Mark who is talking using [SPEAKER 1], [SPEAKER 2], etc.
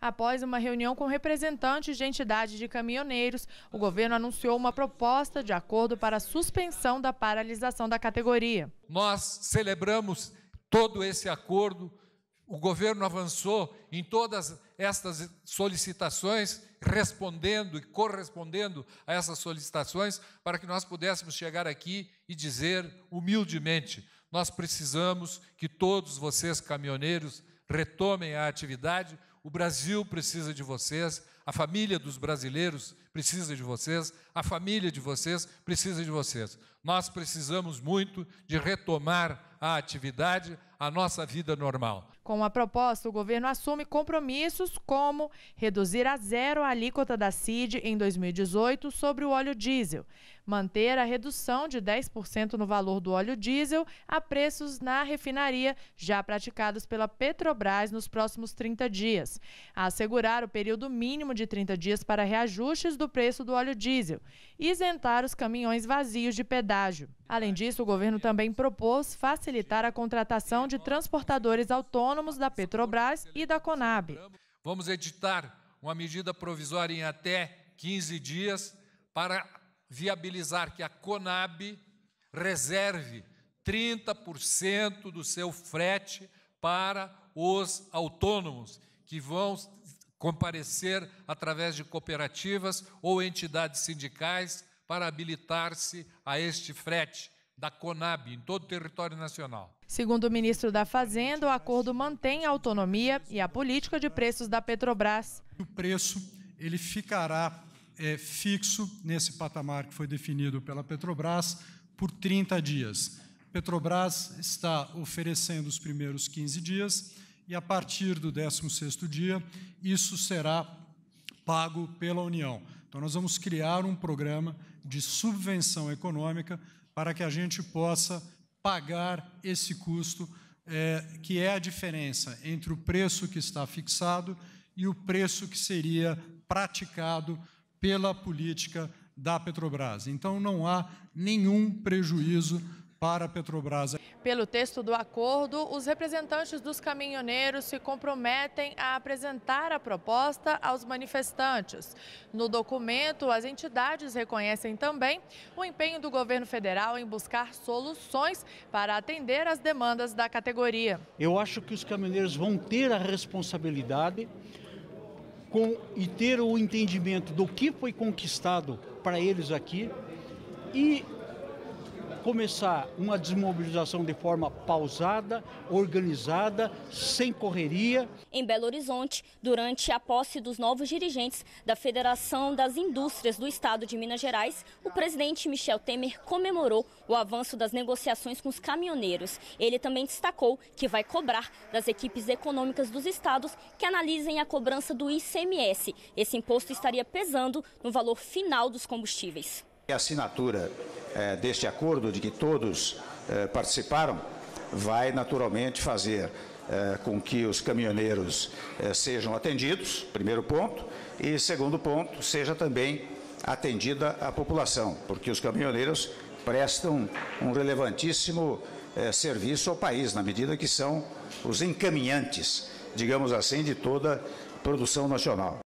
[SPEAKER 1] Após uma reunião com representantes de entidades de caminhoneiros, o governo anunciou uma proposta de acordo para a suspensão da paralisação da categoria. Nós
[SPEAKER 2] celebramos todo esse acordo. O governo avançou em todas estas solicitações, respondendo e correspondendo a essas solicitações, para que nós pudéssemos chegar aqui e dizer humildemente: nós precisamos que todos vocês, caminhoneiros, retomem a atividade, o Brasil precisa de vocês, a família dos brasileiros precisa de vocês, a família de vocês precisa de vocês. Nós precisamos muito de retomar a atividade, a nossa vida normal.
[SPEAKER 1] Com a proposta, o governo assume compromissos como reduzir a zero a alíquota da CID em 2018 sobre o óleo diesel, manter a redução de 10% no valor do óleo diesel a preços na refinaria já praticados pela Petrobras nos próximos 30 dias, assegurar o período mínimo de 30 dias para reajustes do preço do óleo diesel e isentar os caminhões vazios de pedágio. Além disso, o governo também propôs facilitar a contratação de transportadores autônomos da Petrobras e da Conab.
[SPEAKER 2] Vamos editar uma medida provisória em até 15 dias para viabilizar que a Conab reserve 30% do seu frete para os autônomos que vão comparecer através de cooperativas ou entidades sindicais para habilitar-se a este frete da Conab em todo o território nacional.
[SPEAKER 1] Segundo o ministro da Fazenda, o acordo mantém a autonomia e a política de preços da Petrobras.
[SPEAKER 3] O preço ele ficará é, fixo nesse patamar que foi definido pela Petrobras por 30 dias. Petrobras está oferecendo os primeiros 15 dias e a partir do 16º dia isso será pago pela União. Então nós vamos criar um programa de subvenção econômica para que a gente possa pagar esse custo é, que é a diferença entre o preço que está fixado e o preço que seria praticado pela política da Petrobras. Então, não há nenhum prejuízo para a Petrobras.
[SPEAKER 1] Pelo texto do acordo, os representantes dos caminhoneiros se comprometem a apresentar a proposta aos manifestantes. No documento, as entidades reconhecem também o empenho do governo federal em buscar soluções para atender às demandas da categoria.
[SPEAKER 3] Eu acho que os caminhoneiros vão ter a responsabilidade com, e ter o entendimento do que foi conquistado para eles aqui e começar uma desmobilização de forma pausada, organizada, sem correria. Em Belo Horizonte, durante a posse dos novos dirigentes da Federação das Indústrias do Estado de Minas Gerais, o presidente Michel Temer comemorou o avanço das negociações com os caminhoneiros. Ele também destacou que vai cobrar das equipes econômicas dos estados que analisem a cobrança do ICMS. Esse imposto estaria pesando no valor final dos combustíveis. A assinatura eh, deste acordo, de que todos eh, participaram, vai naturalmente fazer eh, com que os caminhoneiros sejam atendidos, primeiro ponto, e segundo ponto, seja também atendida a população, porque os caminhoneiros prestam um relevantíssimo serviço ao país, na medida que são os encaminhantes, digamos assim, de toda a produção nacional.